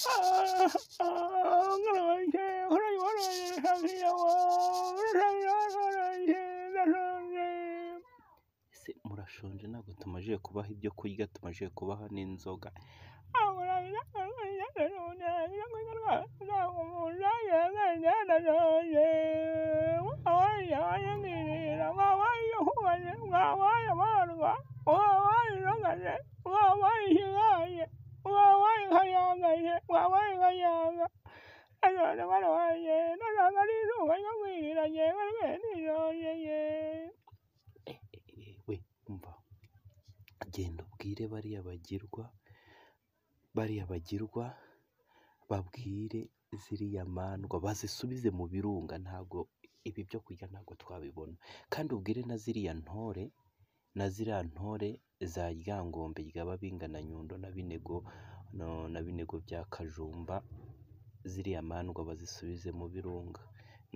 ese murashonje ntabwo tumajije kubaha ibyo kurya tumajije kubaha n'inzoga mwabaye barwa mwabaye rogaje mwabaye higaye wabaye umva genda ubwire bariya bagirwa bariya bagirwa babwire ziriya mandwa bazisubize mu birunga ntabwo ibi byo kurya ntabwo twabibona kandi ubwire na ziriya ntore na ziriya ntore za Ryangombe ryaba Bingana Nyundo na Binego na Binego bya Kajumba ziriya mandwa bazisubize mu birunga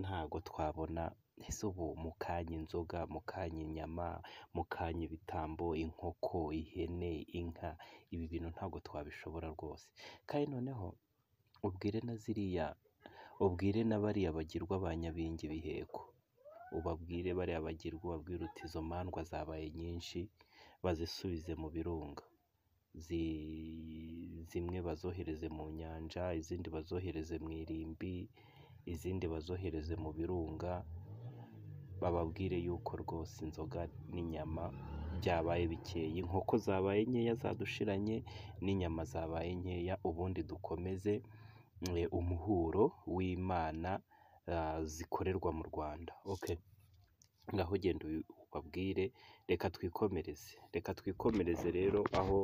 ntago twabona ese ubu mukanya inzoga mukanya inyama mukanya ibitambo inkoko ihene inka ibi bintu ntago twabishobora rwose kandi noneho ubwire na ziriya ubwire na bariya bagirwa ba nyabingi biheko ubabwire bariya bagirwa ubabwire uti izo mandwa zabaye nyinshi bazisubize mu birunga, zimwe bazohereze mu nyanja, izindi bazohereze mu irimbi, izindi bazohereze mu birunga, bababwire yuko rwose inzoga n'inyama byabaye bikeye, inkoko zabaye nkeya zadushiranye n'inyama zabaye nkeya, ubundi dukomeze eh, umuhuro w'Imana ah, zikorerwa mu Rwanda. Ngaho genda babwire reka twikomereze, reka twikomereze rero aho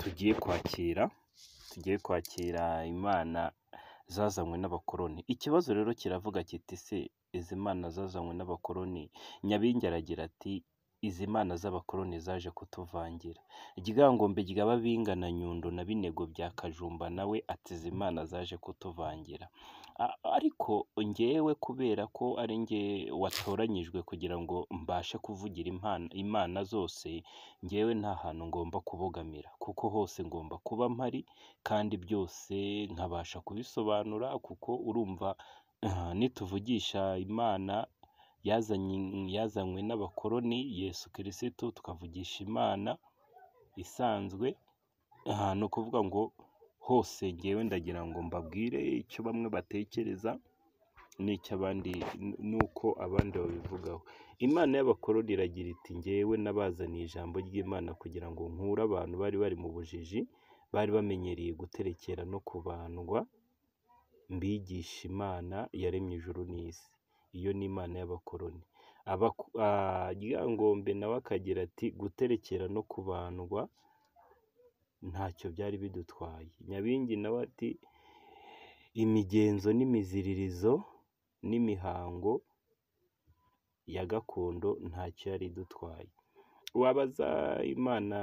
tugiye kwakira, tugiye kwakira imana zazanywe n'abakoloni, ikibazo rero kiravuga kiti se izi mana zazanywe n'abakoloni, Nyabingi ati izi mana z'abakoloni zaje kutuvangira, Ryangombe rya Babinga na Nyundo na Binego bya Kajumba nawe ati izi mana zaje kutuvangira. ariko ngewe kubera ko ari njye watoranyijwe kugira ngo mbashe kuvugira imana zose ngewe nta hantu ngomba kubogamira kuko hose ngomba kuba mpari kandi byose nkabasha kubisobanura kuko urumva nituvugisha imana yazanywe n'abakoroni yesu kirisitu tukavugisha imana isanzwe ni ukuvuga ngo hose ngewe ndagira ngo mbabwire icyo bamwe batekereza n'icy'abandi n'uko abandi babivugaho imana y'abakoroni iragira iti ngewe nabazaniye ijambo ry'imana kugira ngo nkure abantu bari bari mu bujiji bari bamenyereye guterekera no kubandwa mbigisha imana yaremye ijuru n'isi iyo ni imana y'abakoroni ah, ryangombe nawe akagira ati guterekera no kubandwa ntacyo byari bidutwaye nyabingi nawe ati imigenzo n'imiziririzo n'imihango ya gakondo ntacyo yari idutwaye wabaza imana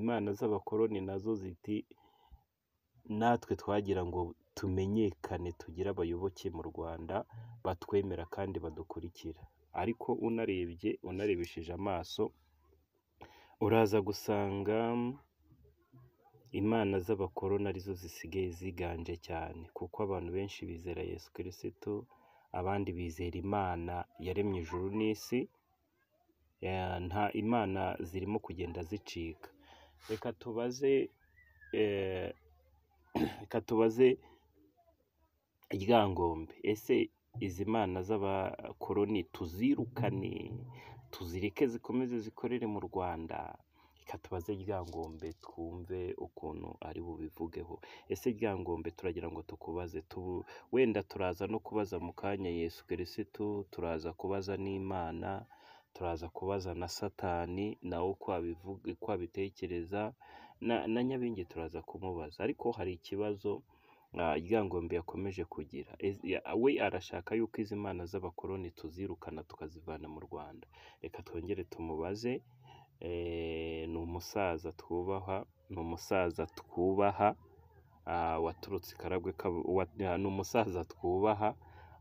imana z'abakoloni nazo ziti natwe twagira ngo tumenyekane tugire abayoboke mu rwanda batwemera kandi badukurikira ariko unarebye unarebesheje amaso Uraza gusanga imana z'abakoroni arizo zisigaye ziganje cyane kuko abantu benshi bizera Yesu Kirisitu, abandi bizera Imana yaremye ijuru n'isi, eh, nta Imana zirimo kugenda zicika. Reka tubaze, eh, reka tubaze Ryangombe, ese izi mana z'abakoroni tuzirukane? tuzireke zikomeze zikorere mu Rwanda reka Ryangombe twumve ukuntu ari bubivugeho, ese Ryangombe turagira ngo tukubaze wenda turaza no kubaza mu kanya Yesu Kirisitu, turaza kubaza n'Imana, turaza kubaza na Satani nawe uko abivuga uko na Nyabingi turaza kumubaza ariko hari ikibazo. ryangombe yakomeje kugira we arashaka yuko izi mana z'abakoloni tuzirukana tukazivana mu rwanda reka twongere tumubaze eh, ni umusaza twubaha ni umusaza twubaha ah, waturutse ikaragwe ni umusaza twubaha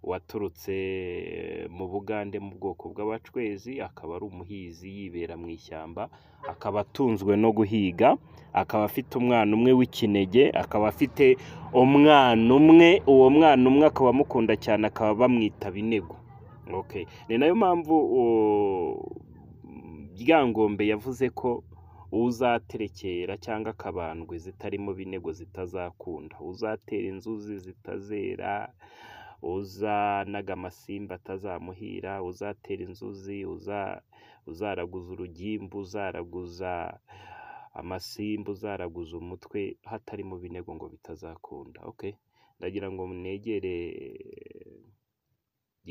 waturutse eh, mu Bugande mu bwoko bw'abacwezi akaba ari umuhizi yibera mu ishyamba akaba atunzwe no guhiga akaba afite umwana umwe w'ikinege akaba afite umwana umwe uwo mwana umwe akaba amukunda cyane akaba bamwita binego ni nayo mpamvu Ryangombe yavuze ko uzaterekera cyangwa akabandwe zitarimo binego zitazakunda uzatera inzuzi zitazera uzanaga amasimba atazamuhira uzatera inzuzi uzaraguza urugimbu uzaraguza amasimba uzaraguza umutwe hatari mu binego ngo bitazakunda oke ndagira ngo negere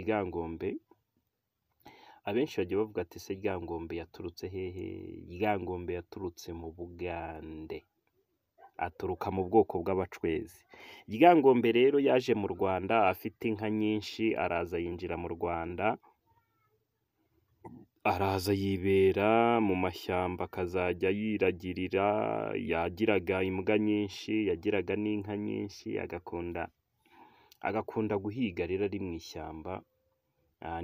ryangombe abenshi bajya bavuga ati se ryangombe yaturutse hehe ryangombe yaturutse mu bugande aturuka mu bwoko bw'abacwezi ryangombe rero yaje mu rwanda afite inka nyinshi araza yinjira mu rwanda araza yibera mu mashyamba akazajya yiragirira yagiraga imbwa nyinshi yagiraga n'inka nyinshi agakunda agakunda guhiga rero ari mu ishyamba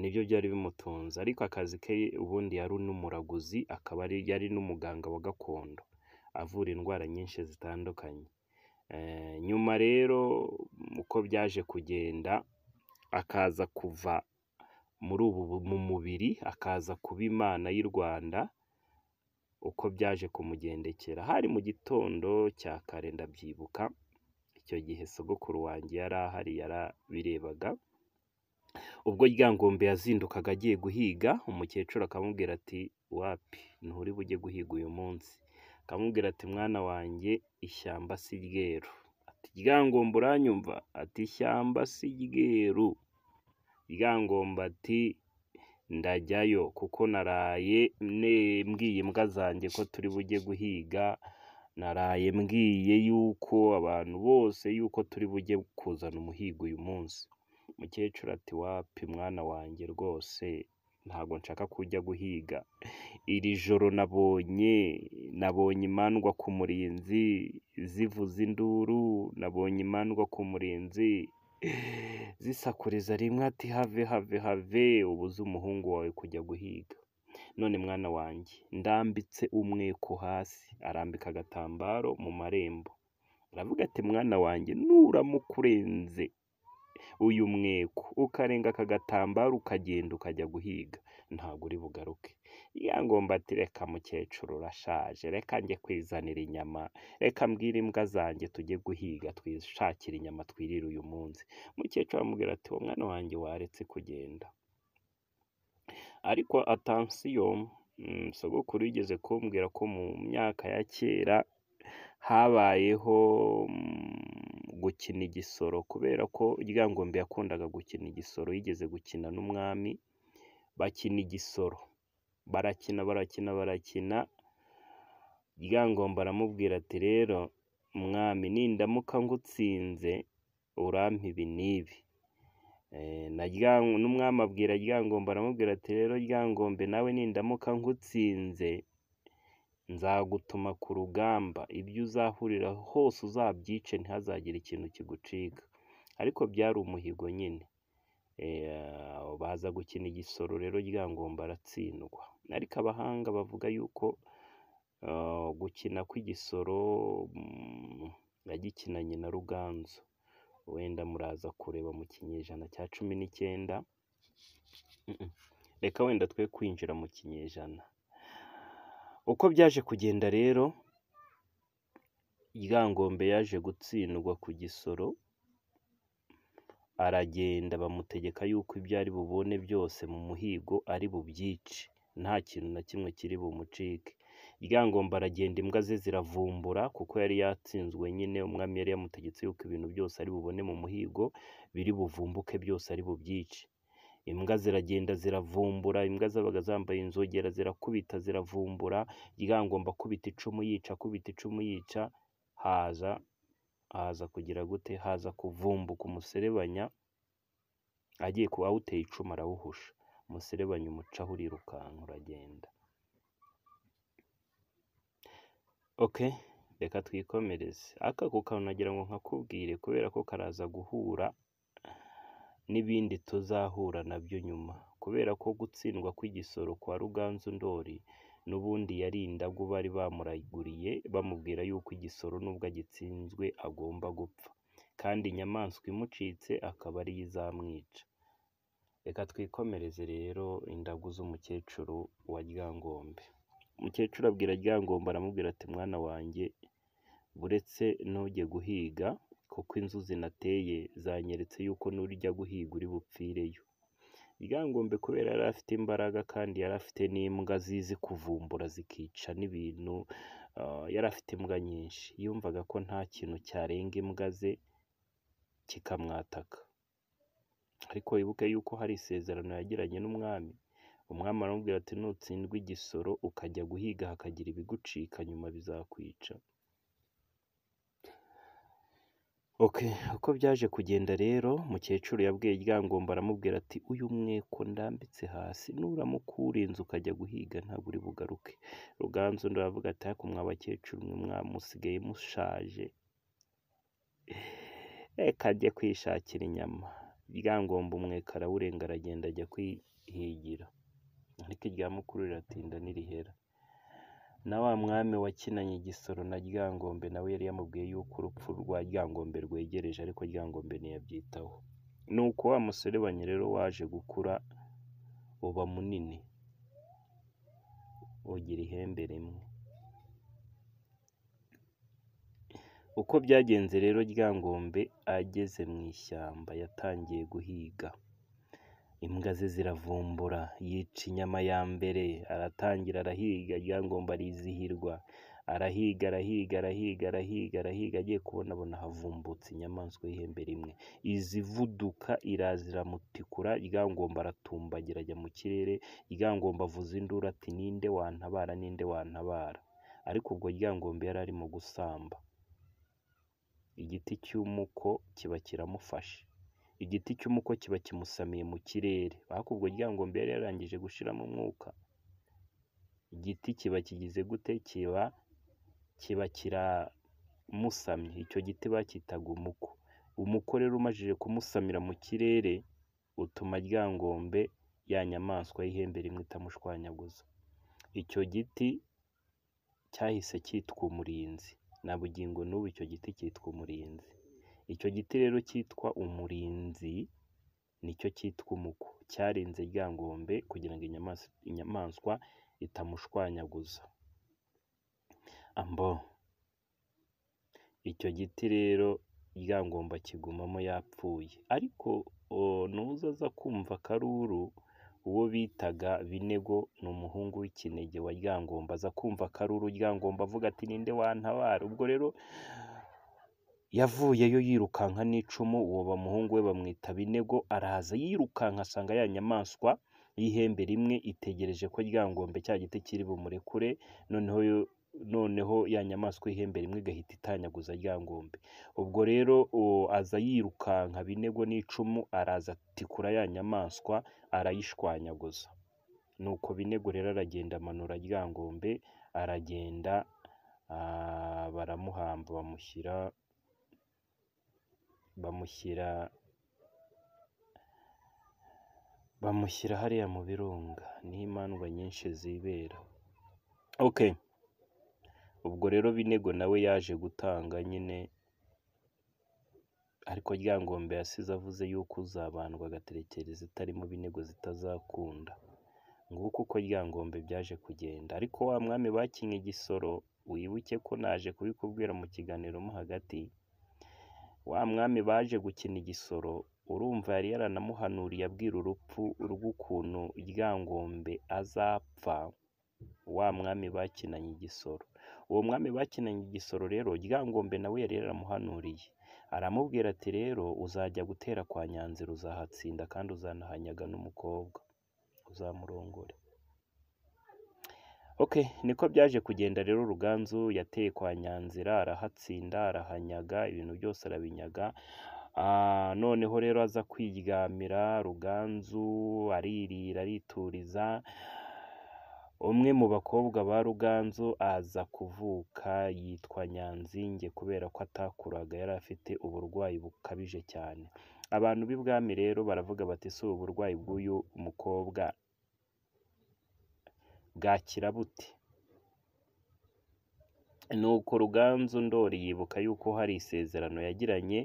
nibyo byari bimutunze ariko akazi ke ubundi yari n'umuraguzi akaba yari n'umuganga wa gakondo avura indwara nyinshi zitandukanye, eh, nyuma rero uko byaje kugenda akaza kuva muri ubu mu mubiri akaza kuba Imana y'u Rwanda uko byaje kumugendekera, hari mu gitondo cya kare ndabyibuka, icyo gihe sogokuru wanjye yari ahari yarabirebaga, ubwo Ryangombe yazindukaga agiye guhiga, umukecuru akamubwira ati wapi nturi bujye guhiga uyu munsi, akamubwira ati mwana wanjye ishyamba si ryeru ati ryangombe uranyumva ati ishyamba si ryeru ryangombe ati ndajyayo kuko naraye mbwiye imbwa zanjye ko turi bujye guhiga naraye mbwiye yuko abantu bose yuko turi bujye kuzana umuhigo uyu munsi umukecuru ati wapi mwana wanjye rwose. ntabwo nshaka kujya guhiga iri joro nabonye nabonye imandwa ku murinzi zivuza induru nabonye imandwa ku murinzi zisakuriza rimwe ati have have have ubuze umuhungu wawe kujya guhiga none mwana wanjye ndambitse ku hasi arambika agatambaro mu marembo aravuga ati mwana wanjye nuramuka uyu mweko ukarenga aka gatambaro ukagenda ukajya guhiga ntabwo uri bugaruke ya ngomba ati reka mukecuru urashaje reka njye kwizanira inyama reka mbwira imbwa zanjye tujye guhiga twishakira inyama twirire uyu munsi mukecuru amubwira ati uwo wanjye waretse kugenda ariko atansiyo mm, sogokuru yigeze kumbwira ko mu myaka ya kera habayeho mm, gukina igisoro kubera ko Ryangombe yakundaga gukina igisoro yigeze gukina n'umwami, bakina igisoro barakina barakina barakina, Ryangombe aramubwira ati rero mwami nindamuka ngutsinze urampa ibi n'ibi, eh, n'umwami abwira Ryangombe aramubwira ati rero Ryangombe nawe nindamuka ngutsinze nzagutuma ku rugamba ibyo uzahurira hose uzabyice ntihazagire ikintu kigucika ariko byari umuhigo nyine eh, baza gukina igisoro rero ryangombe aratsindwa ariko abahanga bavuga yuko eh, gukina kw'igisoro yagikinanye mm, na ruganzu wenda muraza kureba mu kinyejana cya cumi n'icyenda reka wenda twe kwinjira mu kinyejana. Uko byaje kugenda rero Ryangombe yaje gutsindwa ku Gisoro, aragenda bamutegeka yuko ibyo ari bubone byose mu muhigo ari bubyice, nta kintu na kimwe kiri bumucike. Ryangombe aragenda imbwa ze ziravumbura kuko yari yatsinzwe nyine, umwami yari yamutegetse yuko ibintu byose ari bubone mu muhigo biri buvumbuke byose ari bubyice. imbwa ziragenda ziravumbura imbwa zabaga zambaye inzogera zirakubita ziravumbura ryangomba akubita icumu yica akubita icumu yica haza haza kugira gute haza kuvumbuka umuserebanya agiye ku awuteye icumu arawuhusha umuserebanya umucaho urirukanka uragenda oke reka twikomereze aka ku kantu nagira ngo nkakubwire kubera ko karaza guhura n'ibindi tuzahura nabyo nyuma kubera ko gutsindwa kw'igisoro kwa Ruganzu Ndoli n'ubundi yari indagu bari bamuraguriye bamubwira yuko igisoro nubwo agitsinzwe agomba gupfa kandi inyamaswa imucitse akaba ari izamwica reka twikomereze rero indagu z'umukecuru wa Ryangombe umukecuru abwira Ryangombe aramubwira ati mwana wanjye buretse ntujye guhiga kuko inzuzi nateye zanyeretse yuko n'urya guhiga uri bupfireyo. Ryangombe kubera yari afite imbaraga kandi yari afite n'imbwa zizi kuvumbura zikica n'ibintu, ah, yari afite imbwa nyinshi, yumvaga ko nta kintu cyarenga imbwa ze kikamwataka. Ariko wibuke yuko hari isezerano yagiranye n'umwami, umwami aramubwira ati nutsindwa igisoro ukajya guhiga hakagira ibigucika nyuma bizakwica. Uko byaje kugenda rero mukecuru yabwiye Ryangombe aramubwira ati uyu mweko ndambitse hasi nuramuka uwurinze ukajya guhiga ntabwo uri bugaruke. Ruganzu undi aravuga ati ariko mwa bakecuru mwe mwamusigaye mushaje reka ajye kwishakira inyama. Ryangombe umweko arawurenga aragenda ajya kwihigira ariko irya mukuru riratinda ntirihera. na wa mwami wakinanye igisoro na ryangombe nawe yari yamubwiye yuko urupfu rwa ryangombe rwegereje ariko ryangombe ntiyabyitaho Nuko uko wa muserebanya rero waje gukura uba munini ugira ihembe rimwe uko byagenze rero ryangombe ageze mu ishyamba yatangiye guhiga Imbwa ze ziravumbura, yica inyama ya mbere, aratangira arahiga, Ryangombe arizihirwa, arahiga, arahiga, arahiga, arahiga, arahiga, agiye kubona abona havumbutse inyamaswa y'ihembe rimwe, iza ivuduka iraza iramutikura, Ryangombe aratumbagira ajya mu kirere, Ryangombe avuza induru ati "ninde wantabara, ninde wantabara", ariko ubwo Ryangombe yari arimo gusamba, igiti cy'umuko kiba kiramufashe. Igiti cy'umuko kiba kimusamiye mu kirere, bakubwiye kugira ngo mbe yari yarangije gushiramo umwuka? Igiti kiba kigize gute? Kiba kiba kiramusamye, icyo giti bakitaga umuko. Umuko rero umajije kumusamira mu kirere, utuma Ryangombe ya nyamaswa y'ihembe rimwe itamushwanyaguza. Icyo giti cyahise cyitwa umurinzi, na bugingo n'ubu icyo giti cyitwa umurinzi. Icyo giti rero cyitwa umurinzi nicyo cyitwa umuko, cyarinze Ryangombe kugira ngo inyamaswa itamushwanyaguza. Ambo! Icyo giti rero Ryangombe akigumamo yapfuye, ariko nuza aza kumva karuru uwo bitaga Binego ni umuhungu w'ikinege wa Ryangombe, aza kumva karuru Ryangombe avuga ati: ninde nde wantabara?" Ubwo rero yavuyeyo yirukanka n'icumu uwo ba muhungu we bamwita binego araza yirukanka asanga ya nyamaswa y'ihembe rimwe itegereje ko ryangombe cya giti kiri bumurekure noneho noneho ya nyamaswa y'ihembe rimwe igahita itanyaguza ryangombe ubwo rero aza yirukanka binego n'icumu araza atikura ya nyamaswa arayishwanyaguza nuko binego rero aragenda amanura ryangombe aragenda ah, baramuhamba bamushyira bamushyira bamushyira hariya mu birunga niho imandwa nyinshi zibera ok ubwo rero binego nawe yaje gutanga nyine ariko ryangombe yasize avuze yuko uzabandwa agatekereza mu binego zitazakunda nguko uko ryangombe byaje kugenda ariko wa mwami bakinye igisoro wibuke ko naje kubikubwira mu kiganiro mo hagati wa mwami baje gukina igisoro urumva yari yaranamuhanuriye abwira urupfu rw'ukuntu ryangombe azapfa wa mwami bakinanye igisoro uwo mwami bakinanye igisoro rero ryangombe nawe yari yaramuhanuriye aramubwira ati rero uzajya gutera kwa nyanzira uzahatsinda kandi uzanahanyagana n'umukobwa uzamurongore ok niko byaje kugenda rero ruganzu yateye kwa nyanzira arahatsinda arahanyaga ibintu byose arabinyaga ah, noneho rero aza kwiryamira ruganzu aririra arituriza umwe mu bakobwa ba ruganzu aza kuvuka yitwa nyanzinge kubera ko atakuraga yari afite uburwayi bukabije cyane abantu b'ibwami rero baravuga bati si uburwayi bw'uyu mukobwa bwakira bute nuko ruganzu ndori yibuka yuko hari isezerano yagiranye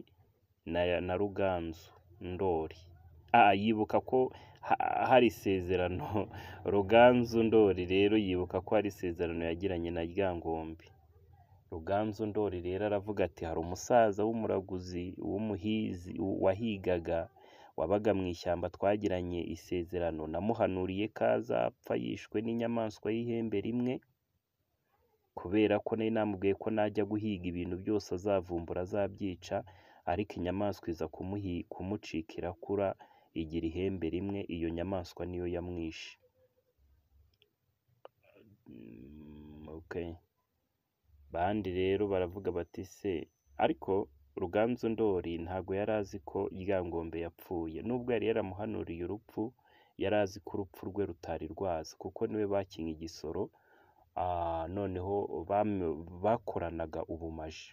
na ruganzu ndori yibuka ko hari isezerano ruganzu ndori rero yibuka ko hari isezerano yagiranye na ryangombe ruganzu ndori rero aravuga ati hari umusaza w'umuraguzi w'umuhizi wahigaga wabaga mu ishyamba twagiranye isezerano, namuhanuriye ko azapfa yishwe n'inyamaswa y'ihembe rimwe, kubera ko nari namubwiye ko najya guhiga ibintu byose azavumbura azabyica, ariko inyamaswa iza kumucika irakura igira ihembe rimwe, iyo nyamaswa niyo yamwishe. Mm, Bandi rero baravuga bati se ariko Ruganzu Ndori ntabwo yari azi ko Ryangombe yapfuye, nubwo yari yaramuhanuriye urupfu, yari azi ko urupfu rwe rutari rwazi kuko niwe bakinye igisoro, ah, noneho bakoranaga ubumaji.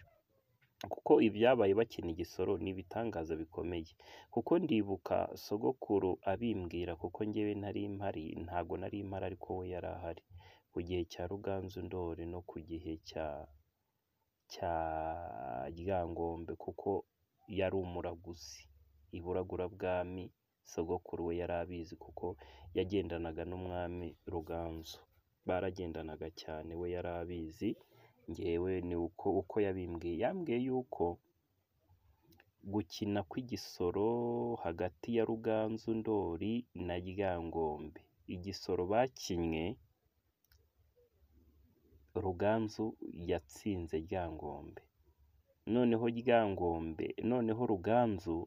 Kuko ibyabaye bakina igisoro ni ibitangaza bikomeye, kuko ndibuka sogokuru abimbwira kuko njyewe nari mpari, ntago nari mpari ariko we yari ahari, ku gihe cya Ruganzu Ndori no ku gihe cya cya Ryangombe kuko yari umuraguzi, i Buragurabwami sogokuru we yari abizi kuko yagendanaga n'umwami Ruganzu, baragendanaga cyane we yari abizi, njyewe ni uko uko yabimbwiye, yambwiye yuko gukina kw'igisoro hagati ya Ruganzu Ndoli na Ryangombe, igisoro bakinnye Ruganzu yatsinze Ryangombe. Noneho Ryangombe, noneho Ruganzu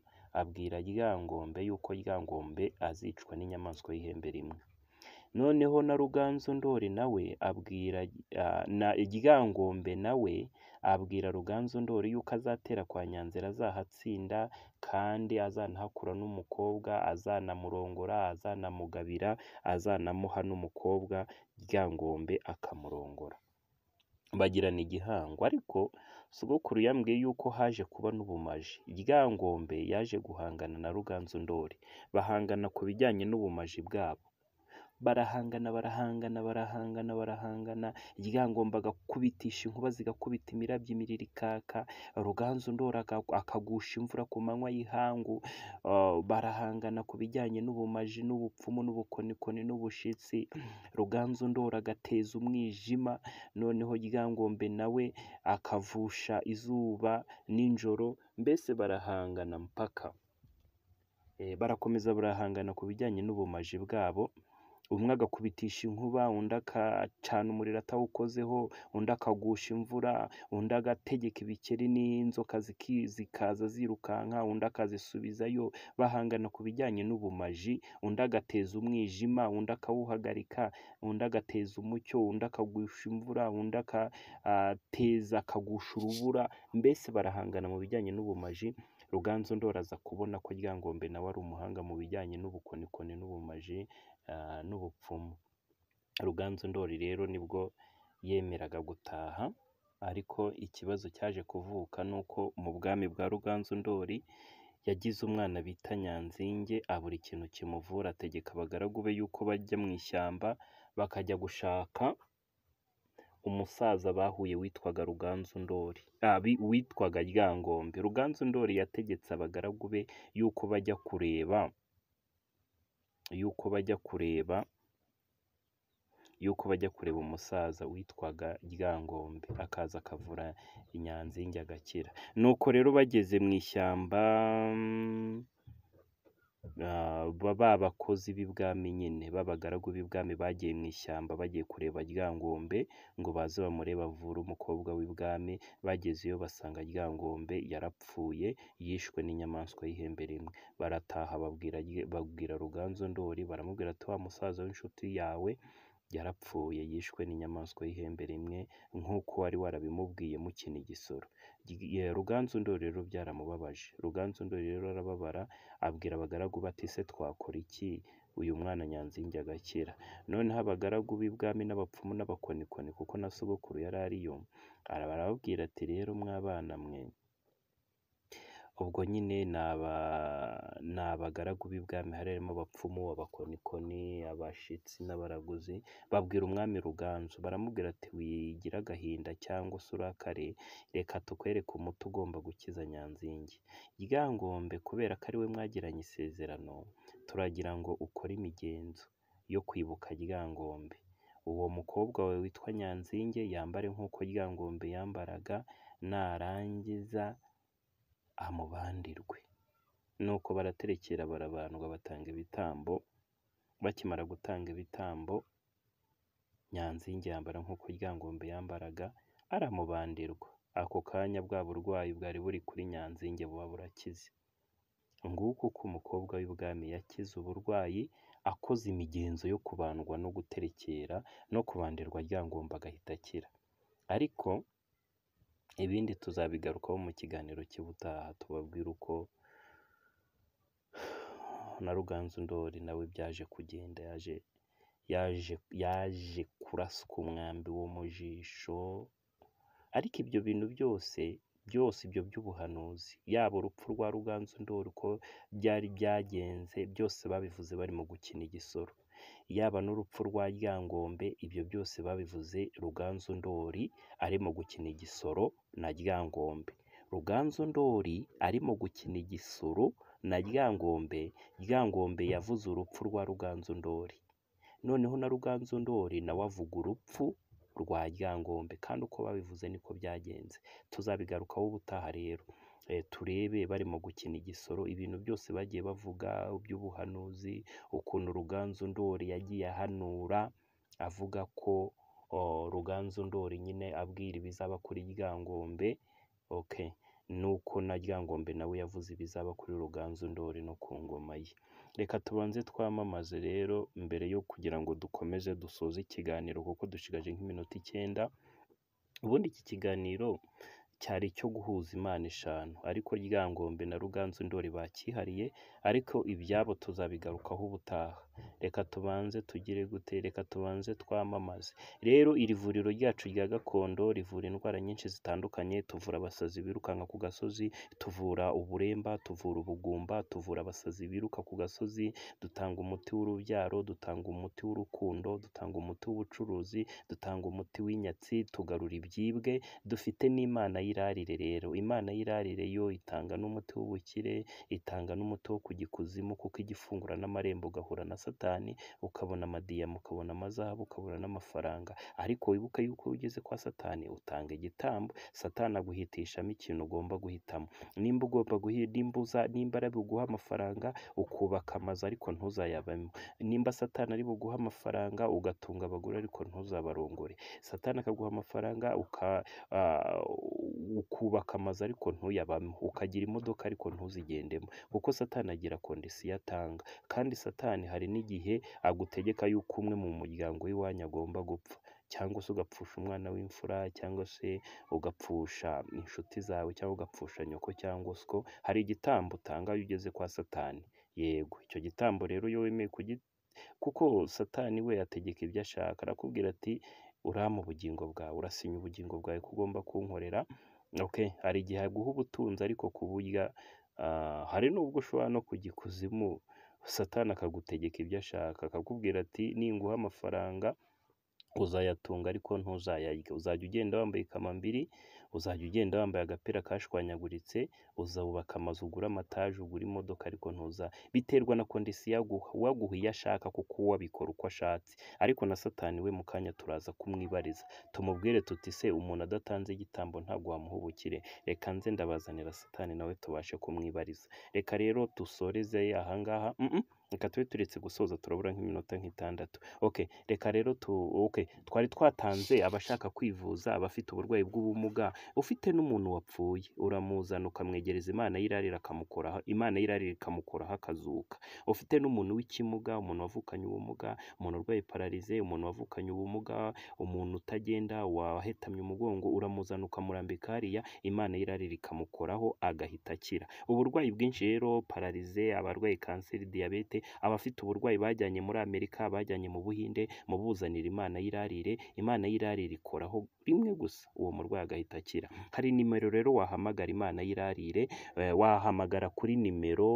abwira Ryangombe yuko Ryangombe azicwa n'inyamaswa y'ihembe rimwe. Noneho na Ruganzu Ndori nawe abwira na Ryangombe nawe abwira Ruganzu Ndori yuko azatera kwa Nyanzira azahatsinda kandi azanahakura n'umukobwa, azanamurongora, azanamugabira, azanamuha n'umukobwa, Ryangombe akamurongora. bagirana igihango ariko sogokuru yambwiye yuko haje kuba n'ubumaji ryangombe yaje guhangana na ruganzu ndori bahangana ku bijyanye n'ubumaji bwabo barahangana barahangana barahangana barahangana ryangombaga kubitisha inkuba zigakubita imirabyo imiriro ikaka ruganzu ndora akagusha imvura ku manywa y'ihangu oh, barahangana ku bijyanye n'ubumaji n'ubupfumu n'ubukonikoni n'ubushitsi ruganzu ndora agateza umwijima noneho ryangombe nawe akavusha izuba n'injoro mbese barahangana mpaka eh, barakomeza barahangana ku bijyanye n'ubumaji bwabo umwe agakubitisha inkuba undi agacana umuriro atawukozeho, undi akagusha imvura, undi agategeka ibikeri n'inzoka zikaza zirukanka, undi akazisubizayo, bahangana ku bijyanye n'ubumaji, undi agateza umwijima, undi akawuhagarika, undi agateza umucyo, undi akagusha imvura, undi agateza akagusha urubura, mbese barahangana mu bijyanye n'ubumaji, Ruganzo Ndoli aza kubona ko Ryangombe nawe ari umuhanga mu bijyanye n’ubukonikoni n'ubumaji. Eh, n'ubupfumu. Ruganzu Ndoli rero nibwo yemeraga gutaha ariko ikibazo cyaje kuvuka ni uko mu bwami bwa Ruganzu Ndoli yagize umwana bita Nyanzinge abura ikintu kimuvura, ategeka abagaragu be yuko bajya mu ishyamba bakajya gushaka umusaza bahuye witwaga Ruganzu Abi ah, witwaga Ryangombe. Ruganzu Ndoli yategetse abagaragu be yuko bajya kureba y'uko bajya kureba y'uko bajya kureba umusaza witwaga Ryangombe akaza akavura Inyanzinge agakira nuko rero bageze mu ishyamba. Ah, ba bakozi b'ibwami nyine b'abagaragu b'ibwami bagiye mu ishyamba bagiye kureba Ryangombe ngo baze bamure bavure umukobwa w'ibwami, bagezeyo basanga Ryangombe yarapfuye yishwe n'inyamaswa y'ihembe rimwe, barataha babwira babwira Ruganzo Ndoli baramubwira ati wa musaza w'inshuti yawe yarapfuye yishwe n'inyamaswa y'ihembe rimwe nk'uko wari warabimubwiye mukina igisoro. Ruganzu Ndori rero byaramubabaje, Ruganzu Ndori rero arababara abwira abagaragu bati se twakora iki uyu mwana nyanzinge agakira, noneho abagaragu b'ibwami n'abapfumu n'abakonikoni kuko na sogokuru yari ari yo, arababwira ati rero mwa bana mwe ubwo nyine ni abagaragu b'ibwami hari harimo abapfumu, abakonikoni, abashitsi n'abaraguzi, babwira umwami Ruganzu baramubwira ati wigira agahinda cyangwa se urakare, reka tukwereke umuti ugomba gukiza Nyanzingi. Ryangombe kubera ko ari we mwagiranye isezerano, turagira ngo ukore imigenzo yo kwibuka Ryangombe. Uwo mukobwa wawe witwa Nyanzinge yambare nk'uko Ryangombe yambaraga, narangiza amubandirwe. Nuko baraterekera barabandwa batanga ibitambo, bakimara gutanga ibitambo, Nyanzinge yambara nk'uko Ryangombe yambaraga, aramubandirwa. Ako kanya bwa burwayi bwari buri kuri Nyanzinge buba burakize. Nguko uko umukobwa w'ibwami yakize uburwayi, akoze imigenzo yo kubandwa no guterekera no kubandirwa Ryangombe agahita akira. Ariko Ibindi tuzabigarukaho mu kiganiro cy'ubutaha tubabwira uko na Ruganzu Ndoli nawe byaje kugenda yaje yaje yaje kuraswa umwambi wo mu jisho, ariko ibyo bintu byose byose ibyo by'ubuhanuzi yaba urupfu rwa Ruganzu Ndoli uko byari byagenze byose babivuze bari mu gukina igisoro, yaba n'urupfu rwa Ryangombe ibyo byose babivuze Ruganzu Ndoli ari mu gukina igisoro. na Ryangombe Ruganzu Ndoli arimo gukina igisoro na Ryangombe Ryangombe yavuze urupfu rwa Ruganzo Ndoli noneho na Ruganzu Ndoli nawe avuga urupfu rwa Ryangombe kandi uko babivuze niko byagenze tuzabigarukaho ubutaha rero eh, turebe barimo gukina igisoro ibintu byose bagiye bavuga by'ubuhanuzi ukuntu Ruganzu Ndoli yagiye ahanura avuga ko Ruganzu Ndoli nyine abwira ibizaba kuri Ryangombe okay nuko na Ryangombe nawe yavuze ibizaba kuri Ruganzu Ndoli no ku ngoma ye reka tubanze twamamaze rero mbere yo kugira ngo dukomeze dusoze ikiganiro kuko dushigaje nk'iminota icyenda ubundi iki kiganiro cyari cyo guhuza imana eshanu ariko Ryangombe na Ruganzu Ndoli bakihariye ariko ibyabo tuzabigarukaho ubutaha reka tubanze tugire gute reka tubanze twamamaze rero iri vuriro ryacu rya gakondo rivura indwara nyinshi zitandukanye tuvura abasazi birukanka ku gasozi tuvura uburemba tuvura ubugumba tuvura abasazi biruka ku gasozi dutanga umuti w'urubyaro dutanga umuti w'urukundo dutanga umuti w'ubucuruzi dutanga umuti w'inyatsi tugarura ibyibwe dufite n'imana y'irarire rero imana y'irarire yo itanga n'umuti w'ubukire itanga n'umuti wo kujya ikuzimu kuko igifungura n'amarembo ugahura na satani ukabona amadiyama ukabona amazahabu ukabona n'amafaranga ariko wibuka yuko ugeze kwa satani utanga igitambo satani aguhitishamo ikintu ugomba guhitamo nimba ugomba guhimbuza nimba ari buguha amafaranga ukubaka amazu ariko ntuzayabamo nimba satani ari buguha amafaranga ugatunga abagore ariko ntuzabarongore satani akaguha amafaranga uka ukubaka amazu ariko ntuyabamo ukagira imodoka ariko ntuzigendemo kuko satani agira kondisiyo atanga kandi satani hari n'igihe agutegeka yuko umwe mu muryango w'iwanyu agomba gupfa cyangwa se ugapfusha umwana w'imfura cyangwa se ugapfusha inshuti zawe cyangwa ugapfusha nyoko cyangwa so hari igitambo utanga iyo ugeze kwa satani yego icyo gitambo rero iyo wemeye kuko satani we yategeka ibyo ashaka arakubwira ati urampa ubugingo bwawe urasinya ubugingo bwawe ko ugomba kunkorera hari igihe aguha ubutunzi ariko kuburya ah, hari n'ubwo ushobora no kujya ikuzimu. satani akagutegeka ibyo ashaka akakubwira ati ninguha amafaranga uzayatunga ariko ntuzayarya uzajya ugenda wambaye ikamambiri uzajya ugenda wambaye agapira kashwanyaguritse uzawubaka amazu ugura amataje ugura imodoka ariko ntuza biterwa na kondisiyo uwaguha iyo ashaka kuko uwabikora uko ashatse ariko na satani we mu kanya turaza kumwibariza tumubwire tuti se umuntu adatanze igitambo ntabwo wamuha ubukire reka nze ndabazanira satani nawe tubashe kumwibariza reka rero dusoreze ahangaha mm reka tube turetse gusoza turabura nk'iminota nk'itandatu oke reka rero tu oke twari twatanze abashaka kwivuza abafite uburwayi bw'ubumuga ufite n'umuntu wapfuye uramuzana ukamwegereza imana y'irari akamukoraho imana y'irari ikamukoraho akazuka ufite n'umuntu w'ikimuga umuntu wavukanye ubumuga umuntu urwaye pararize umuntu wavukanye ubumuga umuntu utagenda wahetamye umugongo uramuzana ukamurambika hariya imana y'irari ikamukoraho agahita akira uburwayi bwinshi rero pararize abarwaye kanseri diyabete abafite uburwayi bajyanye muri Amerika bajyanye mu Buhinde mubuzanira Imana y'irarire Imana y'irarire ikoraho rimwe gusa uwo murwayi agahita akira hari nimero rero wahamagara Imana y'irarire eh, wahamagara kuri nimero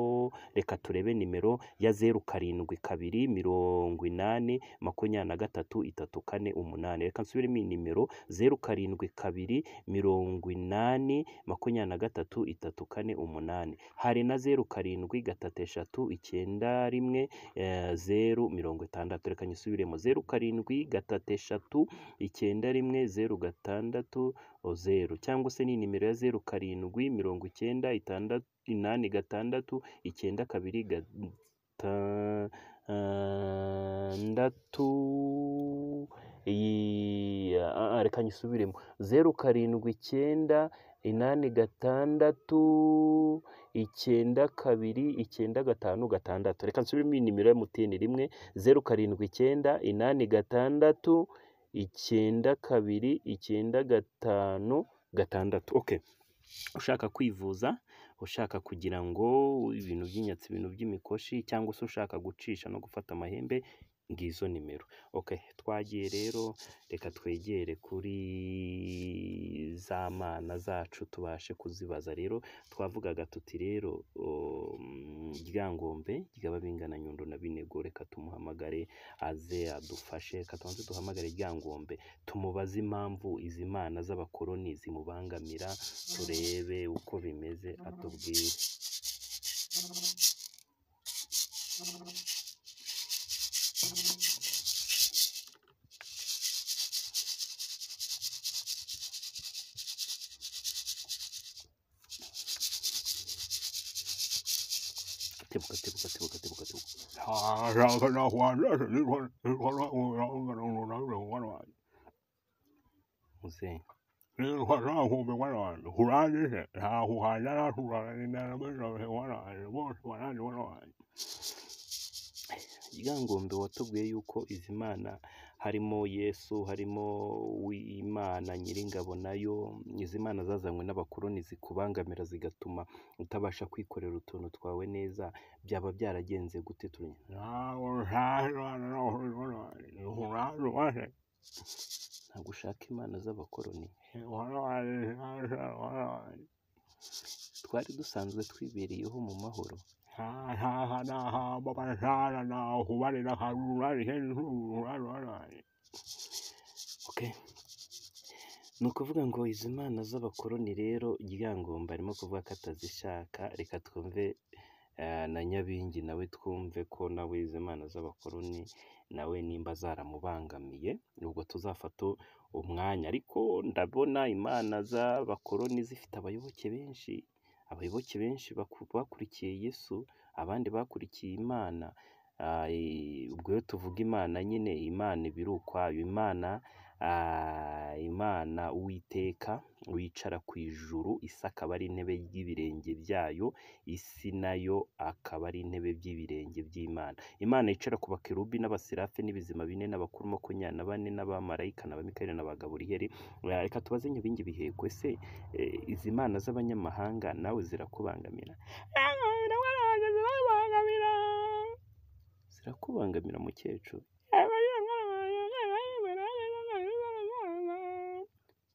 reka turebe nimero ya zeru karindwi kabiri mirongo inani makumyabiri na gatatu itatu kane umunani reka nsubiremo iyi nimero zeru karindwi kabiri mirongo inani makumyabiri na gatatu itatu kane umunani hari na zeru karindwi gatatu eshatu icyenda rimwe eh, zeru mirongo itandatu reka nyisubiremo zeru karindwi gatatu eshatu icyenda rimwe zeru gatandatu zeru cyangwa se ni nimero ya zeru karindwi mirongo icyenda itandatu inani gatandatu icyenda kabiri gatandatu ah, ah, reka nyisubiremo zeru karindwi icyenda inani gatandatu icyenda kabiri icyenda gatanu gatandatu reka nsubiremo nimero ya MTN rimwe zeru karindwi icyenda inani gatandatu icyenda kabiri icyenda gatanu gatandatu okay ushaka kwivuza ushaka kugira ngo ibintu by'inyatsi ibintu by'imikoshi cyangwa se ushaka gucisha no gufata amahembe ngizo nimero okay twagiye rero reka twegere kuri za mana zacu tubashe kuzibaza rero twavugaga tuti rero ryangombe ry'ababingana nyundo na binego reka tumuhamagare aze adufashe reka tubanze duhamagare ryangombe tumubaze impamvu izi mana z'abakoloni zimubangamira turebe uko bimeze atubwire 他让俺换，这是你换，你换上我让俺让让让换上。嗯行，你换上我别换上，忽然之间他换，咱俩换，咱俩不热别换上，我换上就换上。你看我们这温度也有可意思嘛？那。harimo yesu harimo uwimana nyiringabo nayo izi mana zazanywe n'abakoloni zikubangamira zigatuma utabasha kwikorera utuntu twawe neza byaba byaragenze gute turi ntabwo ushaka imana z'abakoloni twari dusanzwe twiberiyeho mu mahoro ni ukuvuga ngo izi mana z'abakoloni rero ryangomba arimo kuvuga ko atazishaka reka twumve eh, na nyabingi nawe twumve ko nawe izi mana z'abakoloni nawe nimba zaramubangamiye nubwo tuzafata umwanya ariko ndabona imana z'abakoloni zifite abayoboke benshi abayoboke benshi bakurikiye Yesu abandi bakurikiye Imana, ubwo iyo tuvuga Imana nyine Imana iba ukwayo, Imana Ah, Imana uwiteka wicara ku ijuru, isi akaba ari intebe y'ibirenge byayo, isi nayo akaba ari intebe by'ibirenge by'Imana. Imana yicara ku bakerubi n'abaserafe n'ibizima bine n'abakuru makumyabiri na bane n'abamarayika na ba Mikayeli na ba Gaburiyeli. Ah, reka tubaze Nyiribingi Biheko, ese eh, izi mana z'abanyamahanga nawe zirakubangamira? Ah, zirakubangamira mukecuru.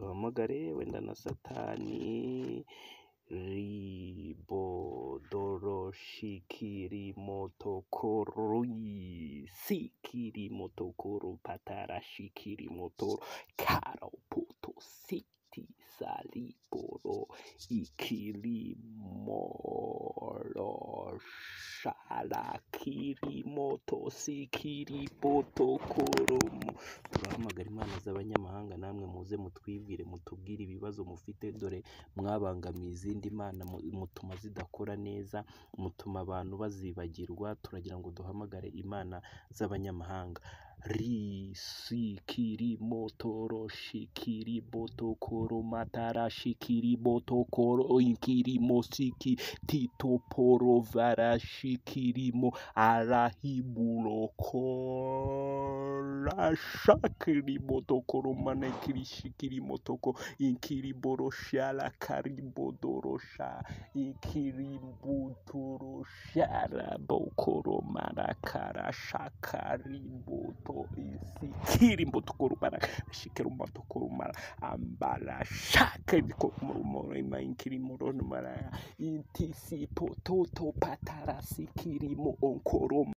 duhamagare wenda na satani ribodoroshikirimotokoroi sikirimotokoro patarashikirimotoro karopoto siti saliporo ikirimoro sharakirimoto sikiripotokoro imana z'abanyamahanga namwe muze mutwibwire mutubwire ibibazo mufite dore mwabangamiye izindi mana mutuma zidakora neza mutuma abantu bazibagirwa turagira ngo duhamagare imana z'abanyamahanga Risikiri motoro shikiri botokoro matara shikiri botokoro inkiri mosiki tito poro vara shikiri mo arahiburo kora shakiri botokoro manekiri shikiri motoko inkiri boro shala karibodoro sha inkiri butoro shara bokoro marakara shakari boto sikirimo tukurumara shikirimo tukurumara ambara shaka ibikomurumoro imayinkirimo ronumara intisipo toto patara sikirimo onkoroma